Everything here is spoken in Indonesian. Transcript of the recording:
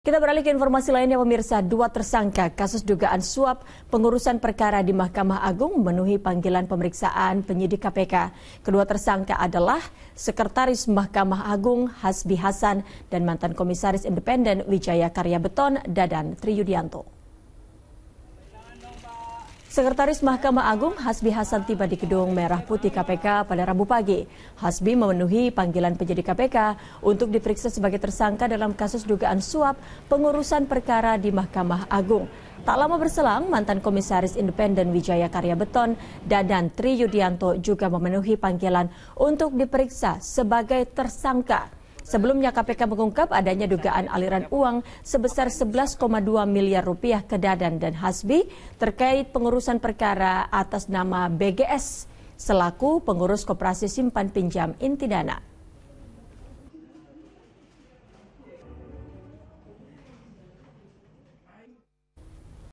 Kita beralih ke informasi lainnya pemirsa, dua tersangka kasus dugaan suap pengurusan perkara di Mahkamah Agung memenuhi panggilan pemeriksaan penyidik KPK. Kedua tersangka adalah Sekretaris Mahkamah Agung Hasbi Hasan dan mantan Komisaris Independen Wijaya Karya Beton Dadan Triyudianto. Sekretaris Mahkamah Agung Hasbi Hasan tiba di Gedung Merah Putih KPK pada Rabu pagi. Hasbi memenuhi panggilan penyidik KPK untuk diperiksa sebagai tersangka dalam kasus dugaan suap pengurusan perkara di Mahkamah Agung. Tak lama berselang, mantan komisaris independen Wijaya Karya Beton, Dadan Tri Yudianto juga memenuhi panggilan untuk diperiksa sebagai tersangka. Sebelumnya KPK mengungkap adanya dugaan aliran uang sebesar 11,2 miliar rupiah ke Dadan dan Hasbi terkait pengurusan perkara atas nama BGS selaku pengurus Koperasi Simpan Pinjam Intidana.